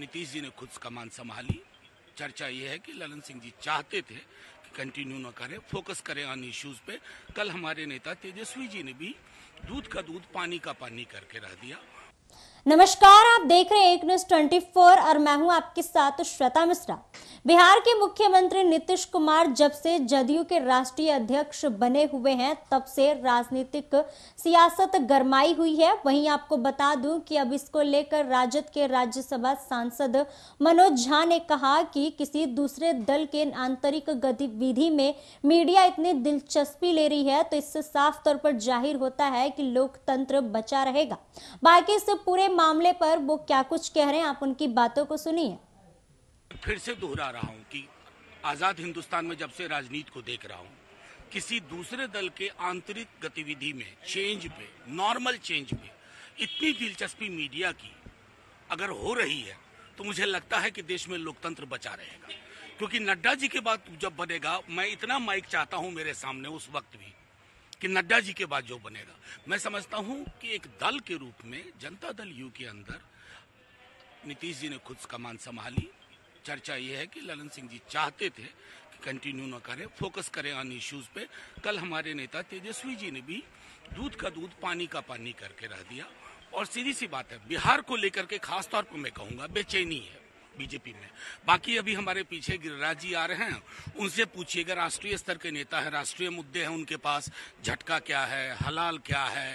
नीतीश जी ने खुद कमान संभाली चर्चा ये है कि ललन सिंह जी चाहते थे कि कंटिन्यू ना करें फोकस करें ऑन इश्यूज पे कल हमारे नेता तेजस्वी जी ने भी दूध का दूध पानी का पानी करके रह दिया नमस्कार आप देख रहे हैं एक न्यूज ट्वेंटी और मैं हूं आपके साथ श्वेता मिश्रा बिहार के मुख्यमंत्री नीतीश कुमार जब से जदयू के राष्ट्रीय अध्यक्ष बने हुए हैं तब से राजनीतिक सियासत गरमाई हुई है वहीं आपको बता दूं कि अब इसको लेकर राजद के राज्यसभा सांसद मनोज झा ने कहा कि किसी दूसरे दल के आंतरिक गतिविधि में मीडिया इतनी दिलचस्पी ले रही है तो इससे साफ तौर पर जाहिर होता है कि लोकतंत्र बचा रहेगा बाकी इस पूरे मामले पर वो क्या कुछ कह रहे हैं आप उनकी बातों को सुनिए तो फिर से दोहरा रहा हूं कि आज़ाद हिंदुस्तान में जब से राजनीति को देख रहा हूं किसी दूसरे दल के आंतरिक गतिविधि में चेंज पे नॉर्मल चेंज पे इतनी दिलचस्पी मीडिया की अगर हो रही है तो मुझे लगता है कि देश में लोकतंत्र बचा रहेगा क्योंकि नड्डा जी के बाद जब बनेगा मैं इतना माइक चाहता हूं मेरे सामने उस वक्त भी कि नड्डा जी के बाद जो बनेगा मैं समझता हूं कि एक दल के रूप में जनता दल यू के अंदर नीतीश जी ने खुद कमान संभाली चर्चा ये है कि ललन सिंह जी चाहते थे कि कंटिन्यू ना करें फोकस करें ऑन इश्यूज पे कल हमारे नेता तेजस्वी जी ने भी दूध का दूध पानी का पानी करके रह दिया और सीधी सी बात है बिहार को लेकर के खासतौर पर मैं कहूँगा बेचैनी है बीजेपी में बाकी अभी हमारे पीछे गिरिराज जी आ रहे हैं उनसे पूछिएगा राष्ट्रीय स्तर के नेता है राष्ट्रीय मुद्दे हैं उनके पास झटका क्या है हलाल क्या है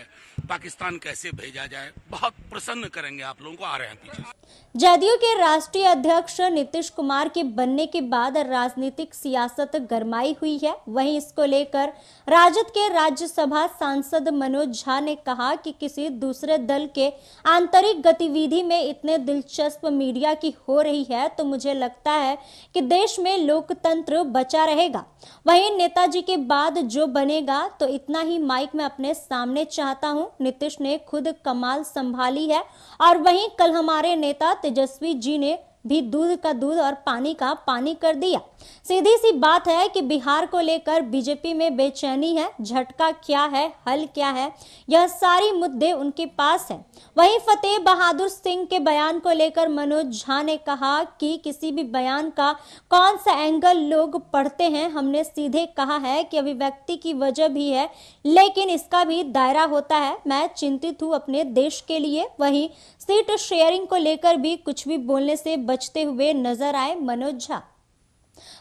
पाकिस्तान कैसे भेजा जाए बहुत प्रसन्न करेंगे आप लोगों को आ रहे हैं पीछे जदयू के राष्ट्रीय अध्यक्ष नीतीश कुमार के बनने के बाद राजनीतिक सियासत गरमाई हुई है वहीं इसको लेकर राजद के राज्यसभा सांसद मनोज झा ने कहा कि किसी दूसरे दल के आंतरिक गतिविधि में इतने दिलचस्प मीडिया की हो रही रही है तो मुझे लगता है कि देश में लोकतंत्र बचा रहेगा वहीं नेताजी के बाद जो बनेगा तो इतना ही माइक में अपने सामने चाहता हूं नीतीश ने खुद कमाल संभाली है और वहीं कल हमारे नेता तेजस्वी जी ने भी दूध का दूध और पानी का पानी कर दिया सीधी सी बात है कि बिहार को लेकर बीजेपी में बेचैनी है झटका क्या है हल क्या है यह सारी मुद्दे उनके पास है वहीं फतेह बहादुर सिंह के बयान को लेकर मनोज झा ने कहा कि किसी भी बयान का कौन सा एंगल लोग पढ़ते हैं हमने सीधे कहा है कि अभिव्यक्ति की वजह भी है लेकिन इसका भी दायरा होता है मैं चिंतित हूँ अपने देश के लिए वहीं सीट शेयरिंग को लेकर भी कुछ भी बोलने से बचते हुए नजर आए मनोज झा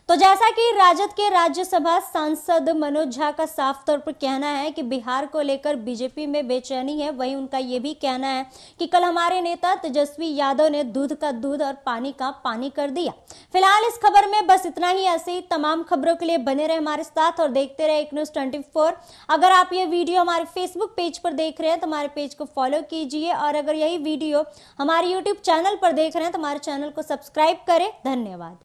तो जैसा कि राजद के राज्यसभा सांसद मनोज झा का साफ तौर पर कहना है कि बिहार को लेकर बीजेपी में बेचैनी है वहीं उनका यह भी कहना है कि कल हमारे नेता तेजस्वी यादव ने दूध का दूध और पानी का पानी कर दिया फिलहाल इस खबर में बस इतना ही ऐसे ही तमाम खबरों के लिए बने रहे हमारे साथ और देखते रहे एक न्यूज ट्वेंटी अगर आप ये वीडियो हमारे फेसबुक पेज पर देख रहे हैं तो हमारे पेज को फॉलो कीजिए और अगर यही वीडियो हमारे यूट्यूब चैनल पर देख रहे हैं तो हमारे चैनल को सब्सक्राइब करें धन्यवाद